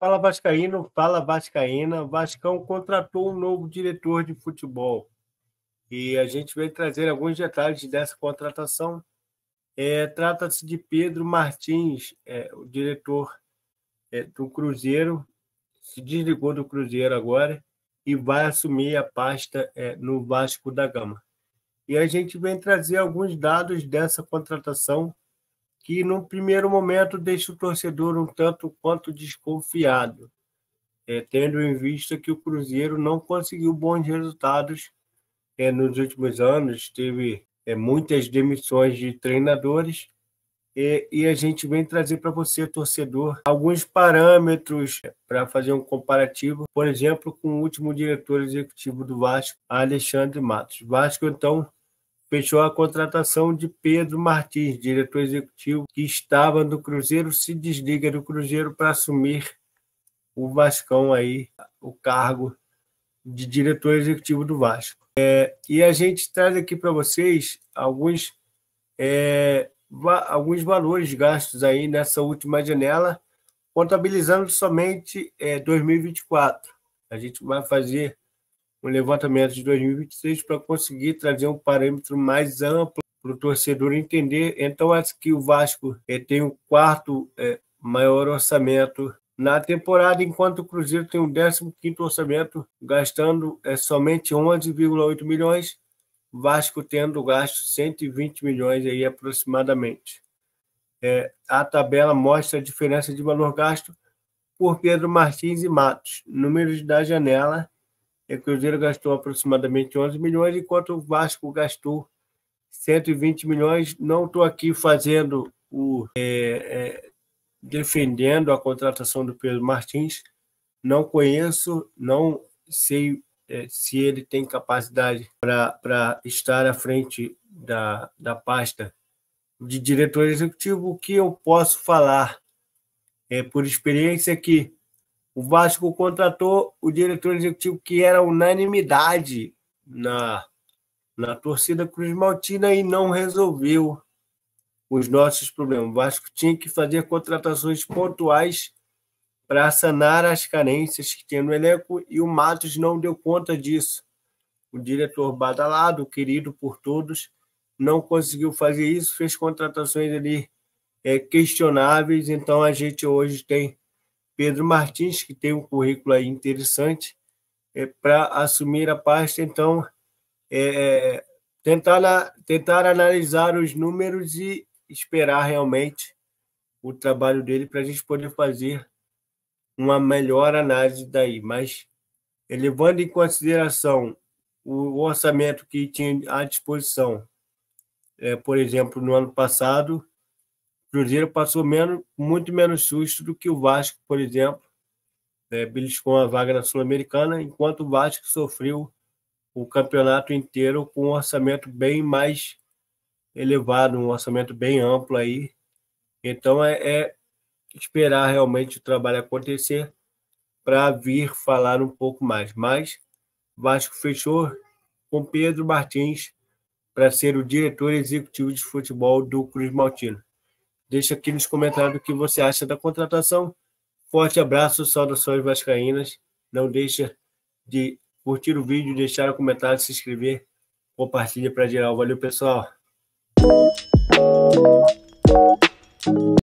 Fala Vascaíno, fala Vascaína. Vascão contratou um novo diretor de futebol. E a gente vai trazer alguns detalhes dessa contratação. É, Trata-se de Pedro Martins, é, o diretor é, do Cruzeiro, se desligou do Cruzeiro agora e vai assumir a pasta é, no Vasco da Gama. E a gente vem trazer alguns dados dessa contratação que no primeiro momento deixa o torcedor um tanto quanto desconfiado, é, tendo em vista que o Cruzeiro não conseguiu bons resultados é, nos últimos anos, teve é, muitas demissões de treinadores. E, é, e a gente vem trazer para você, torcedor, alguns parâmetros para fazer um comparativo, por exemplo, com o último diretor executivo do Vasco, Alexandre Matos. Vasco, então, fechou a contratação de Pedro Martins, diretor executivo que estava no Cruzeiro, se desliga do Cruzeiro para assumir o Vascão aí, o cargo de diretor executivo do Vasco. É, e a gente traz aqui para vocês alguns, é, va alguns valores gastos aí nessa última janela, contabilizando somente é, 2024. A gente vai fazer um levantamento de 2026 para conseguir trazer um parâmetro mais amplo para o torcedor entender. Então, acho que o Vasco é, tem o quarto é, maior orçamento na temporada, enquanto o Cruzeiro tem o 15 orçamento, gastando é, somente 11,8 milhões, Vasco tendo gasto 120 milhões aí aproximadamente. É, a tabela mostra a diferença de valor gasto por Pedro Martins e Matos, números da janela é que o Cruzeiro gastou aproximadamente 11 milhões, enquanto o Vasco gastou 120 milhões. Não estou aqui fazendo o. É, é, defendendo a contratação do Pedro Martins. Não conheço, não sei é, se ele tem capacidade para estar à frente da, da pasta de diretor executivo. O que eu posso falar é, por experiência é que o Vasco contratou o diretor executivo que era unanimidade na, na torcida Cruz Maltina e não resolveu os nossos problemas. O Vasco tinha que fazer contratações pontuais para sanar as carências que tinha no elenco e o Matos não deu conta disso. O diretor badalado, querido por todos, não conseguiu fazer isso, fez contratações ali é, questionáveis, então a gente hoje tem Pedro Martins, que tem um currículo aí interessante, é, para assumir a pasta. Então, é, é tentar, tentar analisar os números e esperar realmente o trabalho dele para a gente poder fazer uma melhor análise daí. Mas, levando em consideração o orçamento que tinha à disposição, é, por exemplo, no ano passado, Cruzeiro passou menos, muito menos susto do que o Vasco, por exemplo, né, beliscou a vaga na Sul-Americana, enquanto o Vasco sofreu o campeonato inteiro com um orçamento bem mais elevado, um orçamento bem amplo aí. Então é, é esperar realmente o trabalho acontecer para vir falar um pouco mais. Mas Vasco fechou com Pedro Martins para ser o diretor executivo de futebol do Cruz Maltino. Deixa aqui nos comentários o que você acha da contratação. Forte abraço, saudações vascaínas. Não deixa de curtir o vídeo, deixar o um comentário, se inscrever, compartilha para geral. Valeu, pessoal.